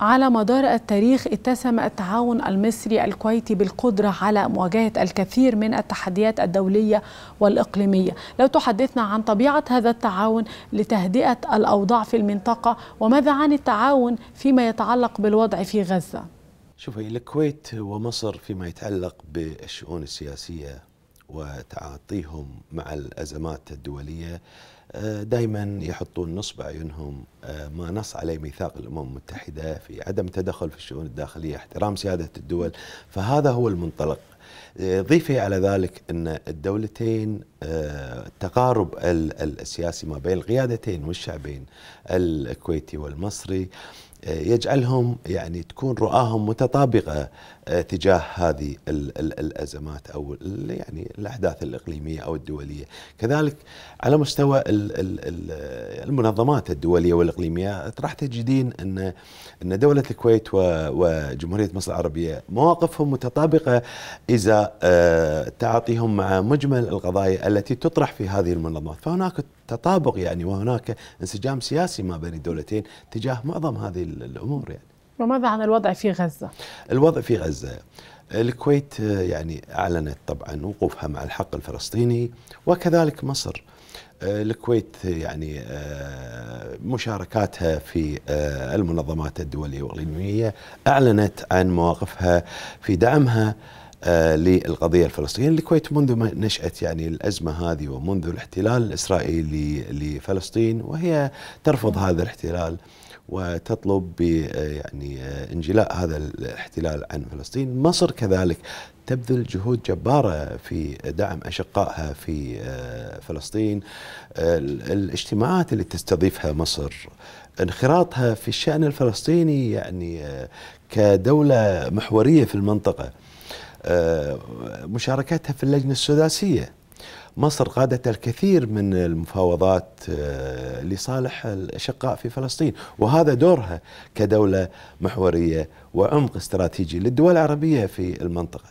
على مدار التاريخ اتسم التعاون المصري الكويتي بالقدرة على مواجهة الكثير من التحديات الدولية والإقليمية لو تحدثنا عن طبيعة هذا التعاون لتهدئة الأوضاع في المنطقة وماذا عن التعاون فيما يتعلق بالوضع في غزة شوفي الكويت ومصر فيما يتعلق بالشؤون السياسية وتعاطيهم مع الأزمات الدولية آه، دائما يحطون نصب عيونهم آه، ما نص عليه ميثاق الامم المتحده في عدم تدخل في الشؤون الداخليه احترام سياده الدول فهذا هو المنطلق ضيفي على ذلك أن الدولتين التقارب آه، السياسي ما بين القيادتين والشعبين الكويتي والمصري آه، يجعلهم يعني تكون رؤاهم متطابقه آه، تجاه هذه الازمات او يعني الاحداث الاقليميه او الدوليه، كذلك على مستوى المنظمات الدوليه والاقليميه راح تجدين ان ان دوله الكويت وجمهوريه مصر العربيه مواقفهم متطابقه الجيزة آه، تعاطيهم مع مجمل القضايا التي تطرح في هذه المنظمات فهناك تطابق يعني وهناك انسجام سياسي ما بين الدولتين تجاه معظم هذه الأمور يعني وماذا عن الوضع في غزة؟ الوضع في غزة الكويت آه، يعني أعلنت طبعا وقوفها مع الحق الفلسطيني وكذلك مصر آه، الكويت يعني مشاركاتها في المنظمات الدولية والإقليمية أعلنت عن مواقفها في دعمها آه، للقضية الفلسطينية الكويت منذ ما نشأت يعني الأزمة هذه ومنذ الاحتلال الإسرائيلي لفلسطين وهي ترفض هذا الاحتلال وتطلب ب آه، يعني آه، انجلاء هذا الاحتلال عن فلسطين مصر كذلك تبذل جهود جبارة في دعم أشقائها في فلسطين الاجتماعات اللي تستضيفها مصر انخراطها في الشأن الفلسطيني يعني كدولة محورية في المنطقة آه، مشاركتها في اللجنة السداسية مصر قادت الكثير من المفاوضات آه، لصالح الأشقاء في فلسطين وهذا دورها كدولة محورية وعمق استراتيجي للدول العربية في المنطقة